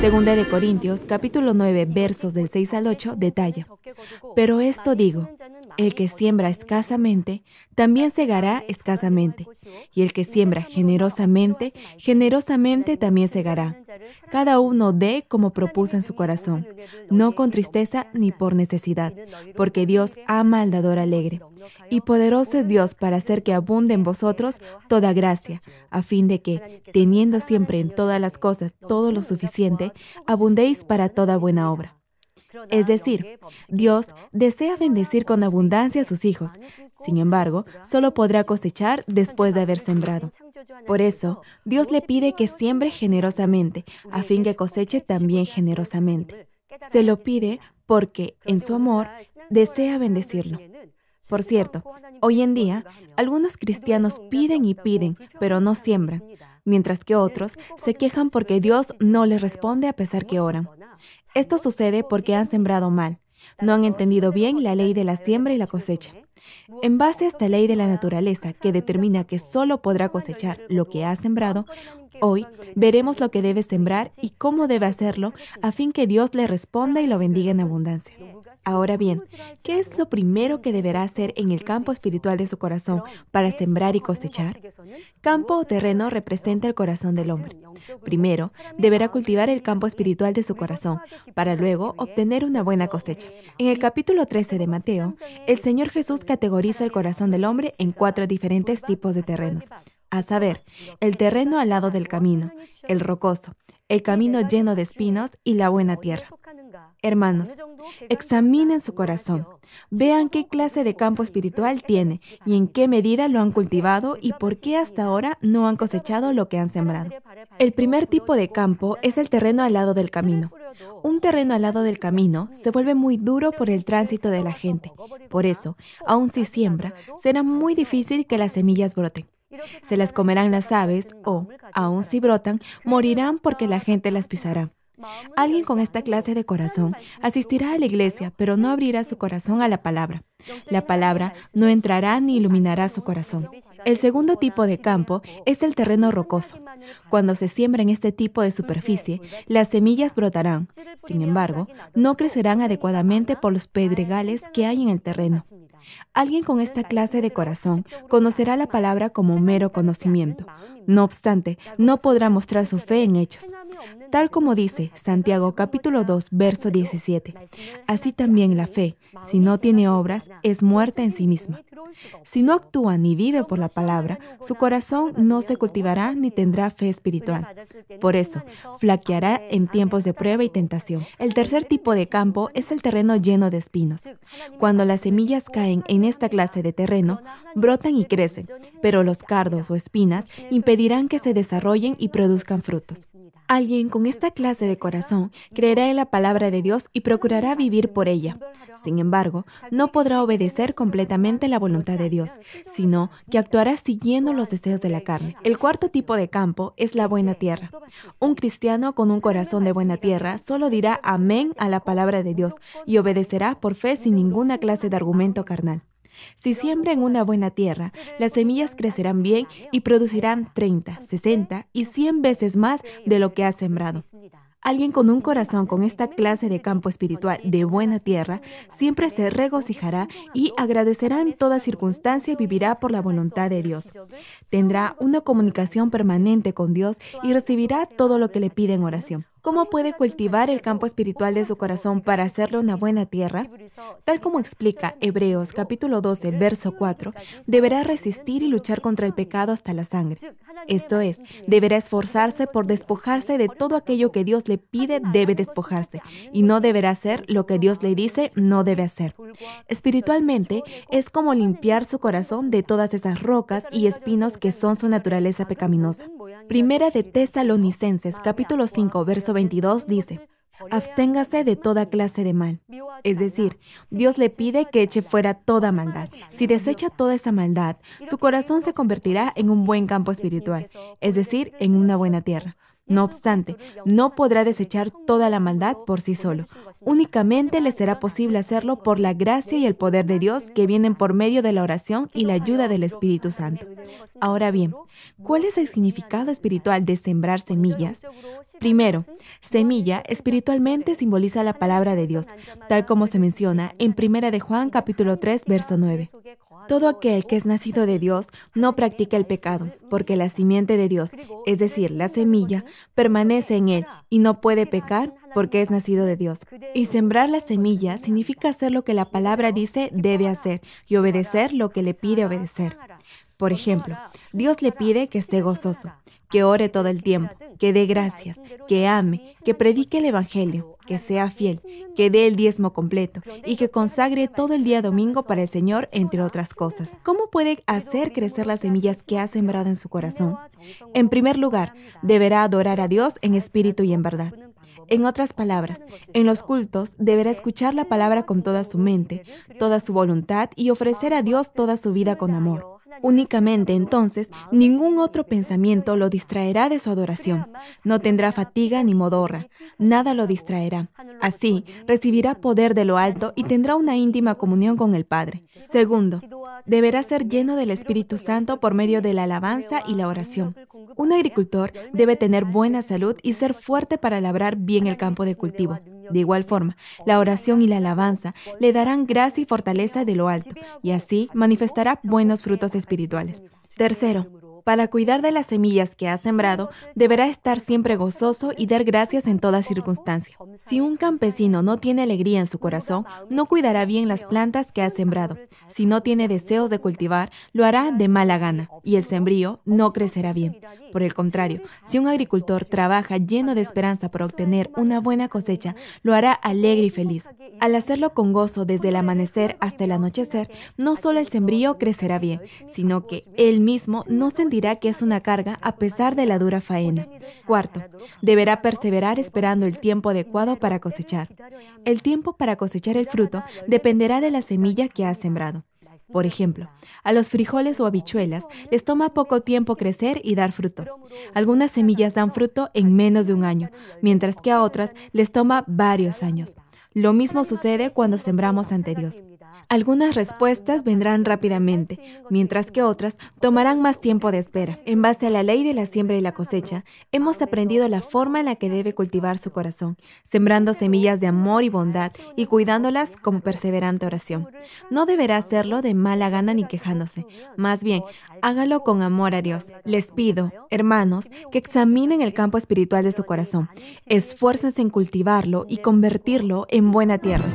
Segunda de Corintios, capítulo 9, versos del 6 al 8, detalla. Pero esto digo, el que siembra escasamente, también segará escasamente, y el que siembra generosamente, generosamente también segará. Cada uno dé como propuso en su corazón, no con tristeza ni por necesidad, porque Dios ama al dador alegre y poderoso es Dios para hacer que abunde en vosotros toda gracia, a fin de que, teniendo siempre en todas las cosas todo lo suficiente, abundéis para toda buena obra. Es decir, Dios desea bendecir con abundancia a sus hijos, sin embargo, solo podrá cosechar después de haber sembrado. Por eso, Dios le pide que siembre generosamente, a fin que coseche también generosamente. Se lo pide porque, en su amor, desea bendecirlo. Por cierto, hoy en día, algunos cristianos piden y piden, pero no siembran, mientras que otros se quejan porque Dios no les responde a pesar que oran. Esto sucede porque han sembrado mal, no han entendido bien la ley de la siembra y la cosecha. En base a esta ley de la naturaleza que determina que solo podrá cosechar lo que ha sembrado, hoy veremos lo que debe sembrar y cómo debe hacerlo a fin que Dios le responda y lo bendiga en abundancia. Ahora bien, ¿qué es lo primero que deberá hacer en el campo espiritual de su corazón para sembrar y cosechar? Campo o terreno representa el corazón del hombre. Primero, deberá cultivar el campo espiritual de su corazón para luego obtener una buena cosecha. En el capítulo 13 de Mateo, el Señor Jesús categoriza el corazón del hombre en cuatro diferentes tipos de terrenos a saber, el terreno al lado del camino, el rocoso, el camino lleno de espinos y la buena tierra. Hermanos, examinen su corazón, vean qué clase de campo espiritual tiene y en qué medida lo han cultivado y por qué hasta ahora no han cosechado lo que han sembrado. El primer tipo de campo es el terreno al lado del camino. Un terreno al lado del camino se vuelve muy duro por el tránsito de la gente. Por eso, aun si siembra, será muy difícil que las semillas broten. Se las comerán las aves o, aun si brotan, morirán porque la gente las pisará. Alguien con esta clase de corazón asistirá a la iglesia, pero no abrirá su corazón a la palabra. La palabra no entrará ni iluminará su corazón. El segundo tipo de campo es el terreno rocoso. Cuando se siembra en este tipo de superficie, las semillas brotarán. Sin embargo, no crecerán adecuadamente por los pedregales que hay en el terreno. Alguien con esta clase de corazón conocerá la palabra como mero conocimiento. No obstante, no podrá mostrar su fe en hechos. Tal como dice Santiago capítulo 2, verso 17. Así también la fe, si no tiene obras, es muerta en sí misma. Si no actúa ni vive por la palabra, su corazón no se cultivará ni tendrá fe espiritual. Por eso, flaqueará en tiempos de prueba y tentación. El tercer tipo de campo es el terreno lleno de espinos. Cuando las semillas caen en esta clase de terreno, brotan y crecen, pero los cardos o espinas impedirán que se desarrollen y produzcan frutos. Alguien con esta clase de corazón creerá en la palabra de Dios y procurará vivir por ella. Sin embargo, no podrá obedecer completamente la voluntad de Dios, sino que actuará siguiendo los deseos de la carne. El cuarto tipo de campo es la buena tierra. Un cristiano con un corazón de buena tierra solo dirá amén a la palabra de Dios y obedecerá por fe sin ninguna clase de argumento carnal. Si siembra en una buena tierra, las semillas crecerán bien y producirán 30, 60 y 100 veces más de lo que ha sembrado. Alguien con un corazón con esta clase de campo espiritual de buena tierra siempre se regocijará y agradecerá en toda circunstancia y vivirá por la voluntad de Dios. Tendrá una comunicación permanente con Dios y recibirá todo lo que le pide en oración cómo puede cultivar el campo espiritual de su corazón para hacerle una buena tierra? Tal como explica Hebreos capítulo 12, verso 4, deberá resistir y luchar contra el pecado hasta la sangre. Esto es, deberá esforzarse por despojarse de todo aquello que Dios le pide, debe despojarse, y no deberá hacer lo que Dios le dice, no debe hacer. Espiritualmente, es como limpiar su corazón de todas esas rocas y espinos que son su naturaleza pecaminosa. Primera de Tesalonicenses, capítulo 5, verso 22 dice, Absténgase de toda clase de mal. Es decir, Dios le pide que eche fuera toda maldad. Si desecha toda esa maldad, su corazón se convertirá en un buen campo espiritual, es decir, en una buena tierra. No obstante, no podrá desechar toda la maldad por sí solo. Únicamente le será posible hacerlo por la gracia y el poder de Dios que vienen por medio de la oración y la ayuda del Espíritu Santo. Ahora bien, ¿cuál es el significado espiritual de sembrar semillas? Primero, semilla espiritualmente simboliza la palabra de Dios, tal como se menciona en 1 de Juan capítulo 3 verso 9. Todo aquel que es nacido de Dios no practica el pecado, porque la simiente de Dios, es decir, la semilla, permanece en él y no puede pecar porque es nacido de Dios. Y sembrar la semilla significa hacer lo que la palabra dice debe hacer y obedecer lo que le pide obedecer. Por ejemplo, Dios le pide que esté gozoso, que ore todo el tiempo, que dé gracias, que ame, que predique el Evangelio, que sea fiel, que dé el diezmo completo y que consagre todo el día domingo para el Señor, entre otras cosas. ¿Cómo puede hacer crecer las semillas que ha sembrado en su corazón? En primer lugar, deberá adorar a Dios en espíritu y en verdad. En otras palabras, en los cultos deberá escuchar la palabra con toda su mente, toda su voluntad y ofrecer a Dios toda su vida con amor. Únicamente entonces ningún otro pensamiento lo distraerá de su adoración. No tendrá fatiga ni modorra. Nada lo distraerá. Así, recibirá poder de lo alto y tendrá una íntima comunión con el Padre. Segundo, deberá ser lleno del Espíritu Santo por medio de la alabanza y la oración. Un agricultor debe tener buena salud y ser fuerte para labrar bien el campo de cultivo. De igual forma, la oración y la alabanza le darán gracia y fortaleza de lo alto, y así manifestará buenos frutos espirituales. Tercero, para cuidar de las semillas que ha sembrado, deberá estar siempre gozoso y dar gracias en toda circunstancia. Si un campesino no tiene alegría en su corazón, no cuidará bien las plantas que ha sembrado. Si no tiene deseos de cultivar, lo hará de mala gana, y el sembrío no crecerá bien. Por el contrario, si un agricultor trabaja lleno de esperanza por obtener una buena cosecha, lo hará alegre y feliz. Al hacerlo con gozo desde el amanecer hasta el anochecer, no solo el sembrío crecerá bien, sino que él mismo no sentirá que es una carga a pesar de la dura faena. Cuarto, deberá perseverar esperando el tiempo adecuado para cosechar. El tiempo para cosechar el fruto dependerá de la semilla que ha sembrado. Por ejemplo, a los frijoles o habichuelas les toma poco tiempo crecer y dar fruto. Algunas semillas dan fruto en menos de un año, mientras que a otras les toma varios años. Lo mismo sucede cuando sembramos ante Dios. Algunas respuestas vendrán rápidamente, mientras que otras tomarán más tiempo de espera. En base a la ley de la siembra y la cosecha, hemos aprendido la forma en la que debe cultivar su corazón, sembrando semillas de amor y bondad y cuidándolas con perseverante oración. No deberá hacerlo de mala gana ni quejándose, más bien, hágalo con amor a Dios. Les pido, hermanos, que examinen el campo espiritual de su corazón, esfuércense en cultivarlo y convertirlo en buena tierra.